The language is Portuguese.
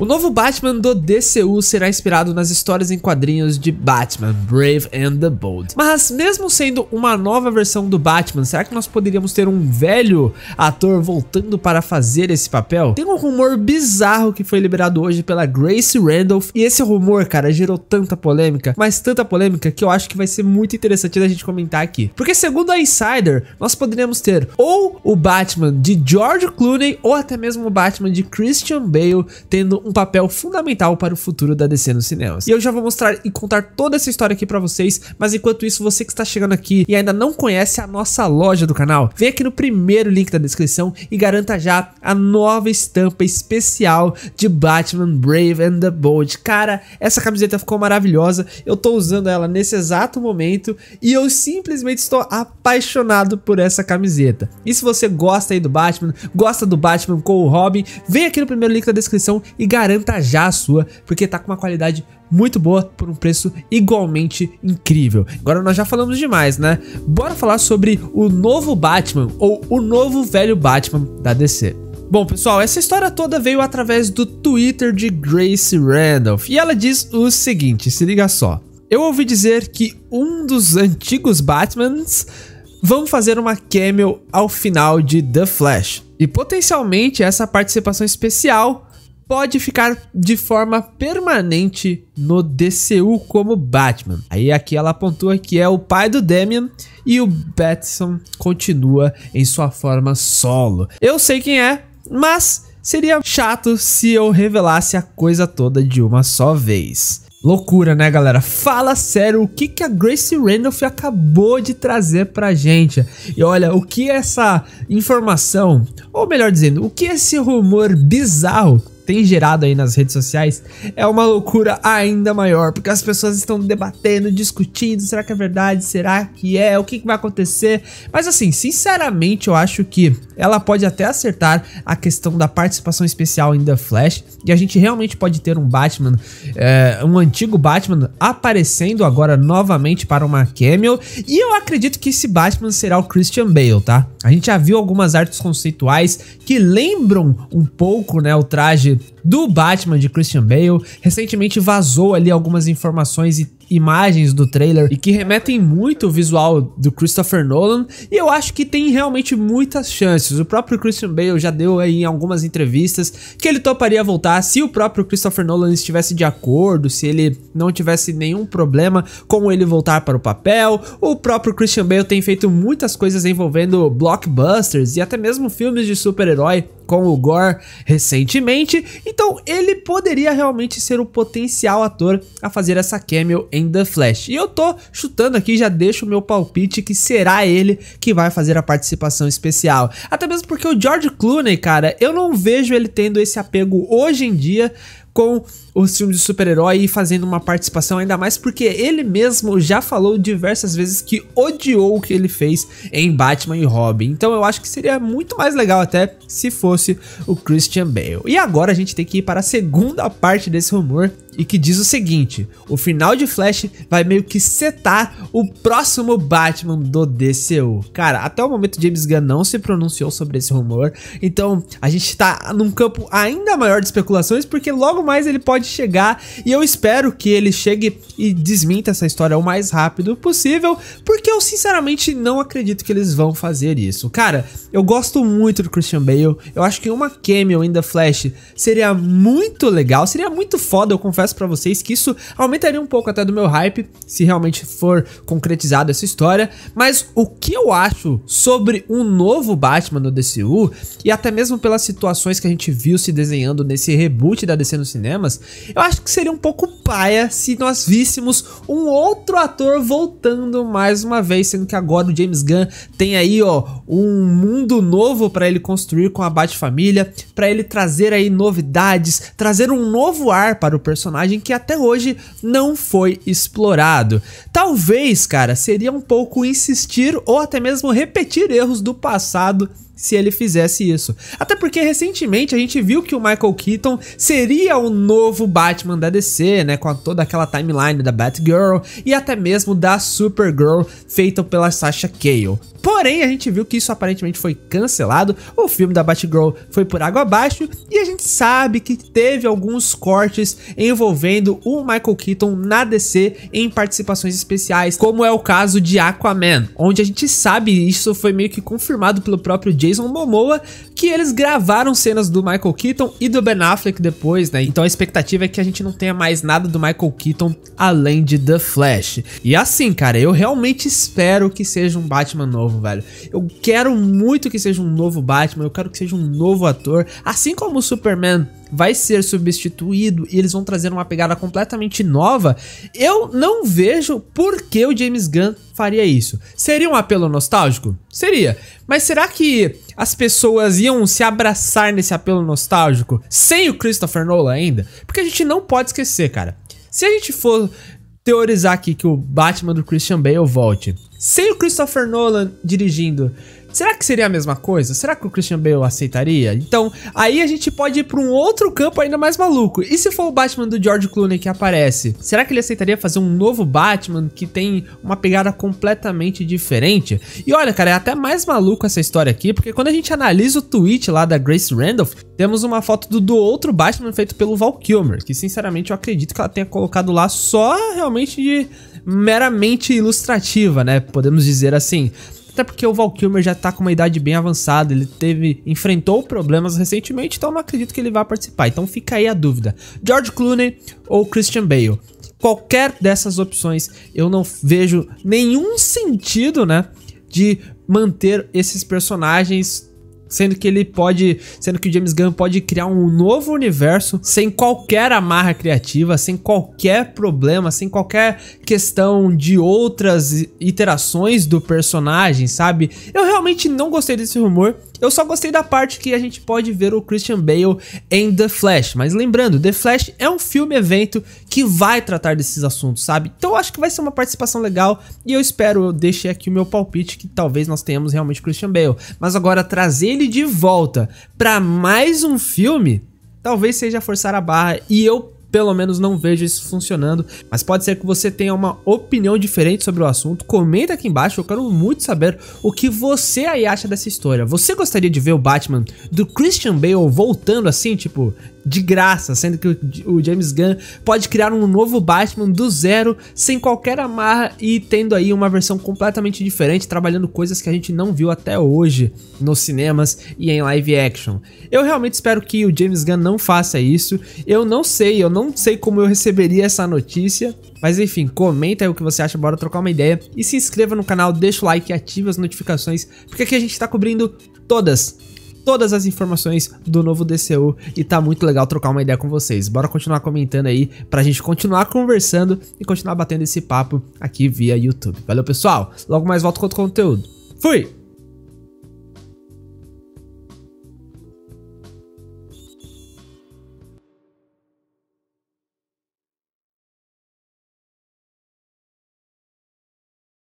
O novo Batman do DCU será inspirado nas histórias em quadrinhos de Batman, Brave and the Bold. Mas mesmo sendo uma nova versão do Batman, será que nós poderíamos ter um velho ator voltando para fazer esse papel? Tem um rumor bizarro que foi liberado hoje pela Grace Randolph e esse rumor, cara, gerou tanta polêmica, mas tanta polêmica que eu acho que vai ser muito interessante da gente comentar aqui. Porque segundo a Insider, nós poderíamos ter ou o Batman de George Clooney ou até mesmo o Batman de Christian Bale tendo um um papel fundamental para o futuro da DC nos cinemas. E eu já vou mostrar e contar toda essa história aqui para vocês, mas enquanto isso, você que está chegando aqui e ainda não conhece a nossa loja do canal, vem aqui no primeiro link da descrição e garanta já a nova estampa especial de Batman Brave and the Bold. Cara, essa camiseta ficou maravilhosa, eu tô usando ela nesse exato momento e eu simplesmente estou apaixonado por essa camiseta. E se você gosta aí do Batman, gosta do Batman com o Robin, vem aqui no primeiro link da descrição e garanta garanta já a sua, porque tá com uma qualidade muito boa por um preço igualmente incrível. Agora nós já falamos demais, né? Bora falar sobre o novo Batman ou o novo velho Batman da DC. Bom, pessoal, essa história toda veio através do Twitter de Grace Randolph e ela diz o seguinte: se liga só. Eu ouvi dizer que um dos antigos Batmans vão fazer uma cameo ao final de The Flash. E potencialmente essa participação especial pode ficar de forma permanente no DCU como Batman. Aí aqui ela pontua que é o pai do Damian e o Batson continua em sua forma solo. Eu sei quem é, mas seria chato se eu revelasse a coisa toda de uma só vez. Loucura, né, galera? Fala sério, o que, que a Grace Randolph acabou de trazer pra gente? E olha, o que essa informação, ou melhor dizendo, o que esse rumor bizarro tem gerado aí nas redes sociais é uma loucura ainda maior, porque as pessoas estão debatendo, discutindo, será que é verdade, será que é, o que, vai acontecer. Mas assim, sinceramente, eu acho que ela pode até acertar a questão da participação especial em The Flash, e a gente realmente pode ter um Batman, é, um antigo Batman, aparecendo agora novamente para uma cameo, e eu acredito que esse Batman será o Christian Bale, tá? A gente já viu algumas artes conceituais que lembram um pouco, né, o traje do Batman de Christian Bale. Recentemente vazou ali algumas informações e imagens do trailer e que remetem muito o visual do Christopher Nolan e eu acho que tem realmente muitas chances. O próprio Christian Bale já deu aí em algumas entrevistas que ele toparia voltar se o próprio Christopher Nolan estivesse de acordo, se ele não tivesse nenhum problema com ele voltar para o papel. O próprio Christian Bale tem feito muitas coisas envolvendo blockbusters e até mesmo filmes de super-herói com o Gore recentemente, então ele poderia realmente ser o potencial ator a fazer essa cameo em The Flash. E eu tô chutando aqui, já deixo o meu palpite que será ele que vai fazer a participação especial. Até mesmo porque o George Clooney, cara, eu não vejo ele tendo esse apego hoje em dia com os filmes de super-herói e fazendo uma participação ainda mais porque ele mesmo já falou diversas vezes que odiou o que ele fez em Batman e Robin. Então eu acho que seria muito mais legal até se fosse o Christian Bale. E agora a gente tem que ir para a segunda parte desse rumor, e que diz o seguinte: o final de Flash vai meio que setar o próximo Batman do DCU. Cara, até o momento James Gunn não se pronunciou sobre esse rumor, então a gente tá num campo ainda maior de especulações, porque logo mais ele pode chegar e eu espero que ele chegue e desminta essa história o mais rápido possível, porque eu sinceramente não acredito que eles vão fazer isso. Cara, eu gosto muito do Christian Bale, eu acho que uma cameo ainda Flash seria muito legal, seria muito foda, eu confesso confesso para vocês que isso aumentaria um pouco até do meu hype, se realmente for concretizada essa história. Mas o que eu acho sobre um novo Batman no DCU, e até mesmo pelas situações que a gente viu se desenhando nesse reboot da DC nos cinemas, eu acho que seria um pouco paia se nós víssemos um outro ator voltando mais uma vez, sendo que agora o James Gunn tem aí, ó, um mundo novo para ele construir com a Bat-família, para ele trazer aí novidades, trazer um novo ar para o personagem personagem que até hoje não foi explorado. Talvez, cara, seria um pouco insistir ou até mesmo repetir erros do passado se ele fizesse isso. Até porque recentemente a gente viu que o Michael Keaton seria o novo Batman da DC, né, com toda aquela timeline da Batgirl e até mesmo da Supergirl feita pela Sasha Cale. Porém, a gente viu que isso aparentemente foi cancelado, o filme da Batgirl foi por água abaixo e a gente sabe que teve alguns cortes envolvendo o Michael Keaton na DC em participações especiais, como é o caso de Aquaman, onde a gente sabe isso foi meio que confirmado pelo próprio Jay Jason Momoa, que eles gravaram cenas do Michael Keaton e do Ben Affleck depois, né? Então a expectativa é que a gente não tenha mais nada do Michael Keaton além de The Flash. E assim, cara, eu realmente espero que seja um Batman novo, velho. Eu quero muito que seja um novo Batman, eu quero que seja um novo ator, assim como o Superman vai ser substituído e eles vão trazer uma pegada completamente nova, eu não vejo por que o James Gunn faria isso. Seria um apelo nostálgico? Seria. Mas será que as pessoas iam se abraçar nesse apelo nostálgico sem o Christopher Nolan ainda? Porque a gente não pode esquecer, cara. Se a gente for teorizar aqui que o Batman do Christian Bale volte, sem o Christopher Nolan dirigindo, Será que seria a mesma coisa? Será que o Christian Bale aceitaria? Então, aí a gente pode ir para um outro campo ainda mais maluco. E se for o Batman do George Clooney que aparece? Será que ele aceitaria fazer um novo Batman que tem uma pegada completamente diferente? E olha, cara, é até mais maluco essa história aqui, porque quando a gente analisa o tweet lá da Grace Randolph, temos uma foto do, do outro Batman feito pelo Val Kilmer, que sinceramente eu acredito que ela tenha colocado lá só realmente de meramente ilustrativa, né? Podemos dizer assim até porque o Val Kilmer já tá com uma idade bem avançada, ele teve enfrentou problemas recentemente, então não acredito que ele vá participar. Então fica aí a dúvida. George Clooney ou Christian Bale? Qualquer dessas opções, eu não vejo nenhum sentido, né, de manter esses personagens Sendo que ele pode. Sendo que o James Gunn pode criar um novo universo sem qualquer amarra criativa, sem qualquer problema, sem qualquer questão de outras iterações do personagem, sabe? Eu realmente não gostei desse rumor. Eu só gostei da parte que a gente pode ver o Christian Bale em The Flash, mas lembrando, The Flash é um filme-evento que vai tratar desses assuntos, sabe? Então eu acho que vai ser uma participação legal e eu espero, eu deixei aqui o meu palpite que talvez nós tenhamos realmente Christian Bale. Mas agora trazer ele de volta para mais um filme, talvez seja forçar a barra e eu pelo menos não vejo isso funcionando, mas pode ser que você tenha uma opinião diferente sobre o assunto. Comenta aqui embaixo, eu quero muito saber o que você aí acha dessa história. Você gostaria de ver o Batman do Christian Bale voltando assim, tipo, de graça, sendo que o James Gunn pode criar um novo Batman do zero, sem qualquer amarra e tendo aí uma versão completamente diferente, trabalhando coisas que a gente não viu até hoje nos cinemas e em live action. Eu realmente espero que o James Gunn não faça isso. Eu não sei, eu não sei como eu receberia essa notícia, mas enfim, comenta aí o que você acha, bora trocar uma ideia. E se inscreva no canal, deixa o like, e ativa as notificações, porque aqui a gente tá cobrindo todas todas as informações do novo DCU e tá muito legal trocar uma ideia com vocês. Bora continuar comentando aí pra gente continuar conversando e continuar batendo esse papo aqui via YouTube. Valeu, pessoal. Logo mais volto com outro conteúdo. Fui!